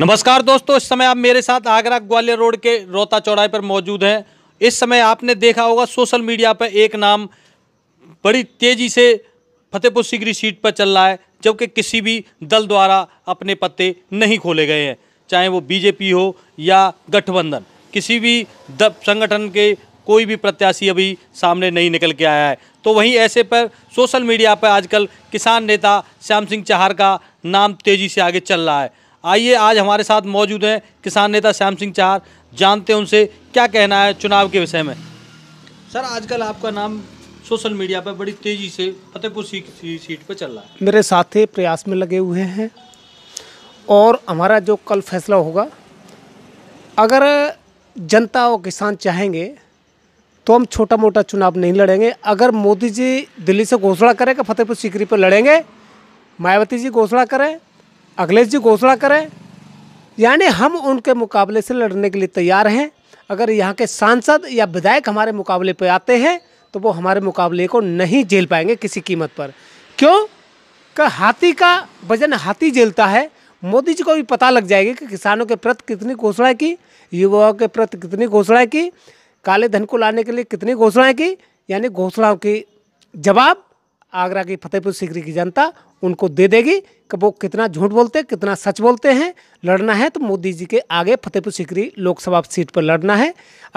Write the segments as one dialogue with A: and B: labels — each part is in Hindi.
A: नमस्कार दोस्तों इस समय आप मेरे साथ आगरा ग्वालियर रोड के रोहता चौड़ाई पर मौजूद हैं इस समय आपने देखा होगा सोशल मीडिया पर एक नाम बड़ी तेज़ी से फतेहपुर सीकरी सीट पर चल रहा है जबकि किसी भी दल द्वारा अपने पत्ते नहीं खोले गए हैं चाहे वो बीजेपी हो या गठबंधन किसी भी संगठन के कोई भी प्रत्याशी अभी सामने नहीं निकल के आया है तो वहीं ऐसे पर सोशल मीडिया पर आजकल किसान नेता श्याम सिंह चहार का नाम तेज़ी से आगे चल रहा है आइए आज हमारे साथ मौजूद हैं किसान नेता श्याम सिंह चहार जानते हैं उनसे क्या कहना है चुनाव के विषय में सर आजकल आपका नाम सोशल मीडिया पर बड़ी तेज़ी से फतेहपुर सीट पर चल रहा
B: है मेरे साथी प्रयास में लगे हुए हैं और हमारा जो कल फैसला होगा अगर जनता और किसान चाहेंगे तो हम छोटा मोटा चुनाव नहीं लड़ेंगे अगर मोदी जी दिल्ली से घोषणा करें कि फतेहपुर सीकरी पर लड़ेंगे मायावती जी घोषणा करें अखिलेश जी घोषणा करें यानी हम उनके मुकाबले से लड़ने के लिए तैयार हैं अगर यहाँ के सांसद या विधायक हमारे मुकाबले पर आते हैं तो वो हमारे मुकाबले को नहीं झेल पाएंगे किसी कीमत पर क्यों कि हाथी का वजन हाथी झेलता है मोदी जी को भी पता लग जाएगी कि किसानों के प्रति कितनी घोषणाएं की युवाओं के प्रति कितनी घोषणाएं की काले धन को लाने के लिए कितनी घोषणाएँ की यानी घोषणाओं की जवाब आगरा की फतेहपुर सीकरी की जनता उनको दे देगी कि वो कितना झूठ बोलते हैं कितना सच बोलते हैं लड़ना है तो मोदी जी के आगे फतेहपुर सीकरी लोकसभा सीट पर लड़ना है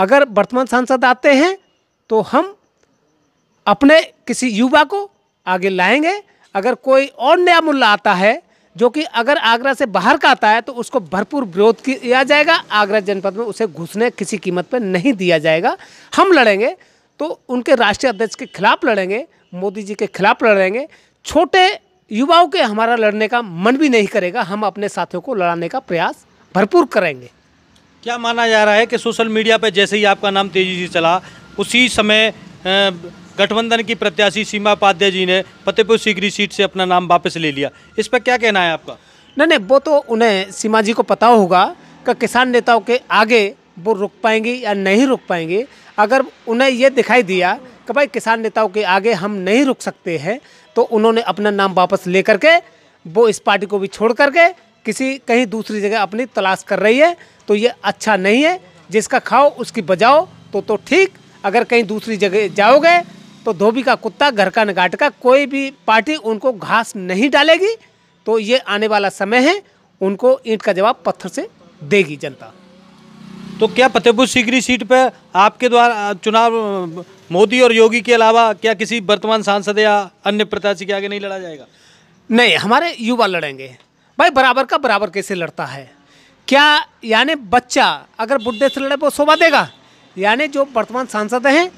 B: अगर वर्तमान सांसद आते हैं तो हम अपने किसी युवा को आगे लाएंगे अगर कोई और नया मुल्ला आता है जो कि अगर आगरा से बाहर का आता है तो उसको भरपूर विरोध किया जाएगा आगरा जनपद में उसे घुसने किसी कीमत पर नहीं दिया जाएगा हम लड़ेंगे तो उनके राष्ट्रीय अध्यक्ष के खिलाफ लड़ेंगे मोदी जी के खिलाफ लड़ेंगे छोटे युवाओं के हमारा लड़ने का मन भी नहीं करेगा हम अपने साथियों को लड़ाने का प्रयास भरपूर करेंगे
A: क्या माना जा रहा है कि सोशल मीडिया पर जैसे ही आपका नाम तेजी से चला उसी समय गठबंधन की प्रत्याशी सीमा उपाध्याय जी ने फतेहपुर सीकरी सीट से अपना नाम वापस ले लिया इस पर क्या कहना है आपका
B: नहीं नहीं वो तो उन्हें सीमा जी को पता होगा कि किसान नेताओं के आगे वो रुक पाएंगे या नहीं रुक पाएंगे अगर उन्हें ये दिखाई दिया कि भाई किसान नेताओं के आगे हम नहीं रुक सकते हैं तो उन्होंने अपना नाम वापस ले करके वो इस पार्टी को भी छोड़ करके किसी कहीं दूसरी जगह अपनी तलाश कर रही है तो ये अच्छा नहीं है जिसका खाओ उसकी बजाओ तो तो ठीक अगर कहीं दूसरी जगह जाओगे तो धोबी का कुत्ता घर का नगाट का कोई भी पार्टी उनको घास नहीं डालेगी तो ये आने वाला समय है उनको ईंट का जवाब पत्थर से देगी जनता
A: तो क्या फतेहपुर सीकरी सीट पर आपके द्वारा चुनाव मोदी और योगी के अलावा क्या किसी वर्तमान सांसद या अन्य प्रत्याशी के आगे नहीं लड़ा जाएगा
B: नहीं हमारे युवा लड़ेंगे भाई बराबर का बराबर कैसे लड़ता है क्या यानी बच्चा अगर बुढ़े से लड़े वो शोभा देगा यानी जो वर्तमान सांसद हैं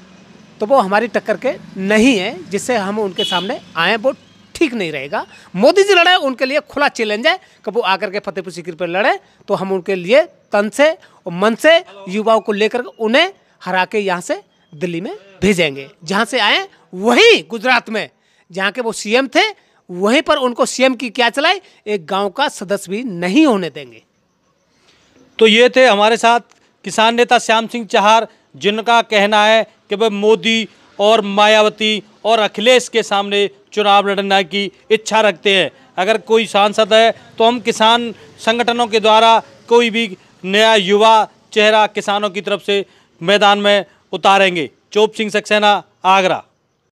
B: तो वो हमारी टक्कर के नहीं है जिससे हम उनके सामने आए वो ठीक नहीं रहेगा मोदी जी लड़े उनके लिए खुला चैलेंज है कि वो आकर के फतेहपुर सीकरी पर लड़े तो हम उनके लिए तन से और मन से युवाओं को लेकर उन्हें हरा के यहाँ से दिल्ली में भेजेंगे जहाँ से आए वहीं गुजरात में जहाँ के वो सीएम थे वहीं पर उनको सीएम की क्या चलाए एक गांव का सदस्य भी नहीं होने देंगे तो ये थे हमारे साथ किसान नेता श्याम सिंह
A: चहार जिनका कहना है कि भाई मोदी और मायावती और अखिलेश के सामने चुनाव लड़ने की इच्छा रखते हैं अगर कोई सांसद है तो हम किसान संगठनों के द्वारा कोई भी नया युवा चेहरा किसानों की तरफ से मैदान में उतारेंगे चोप सिंह सक्सेना आगरा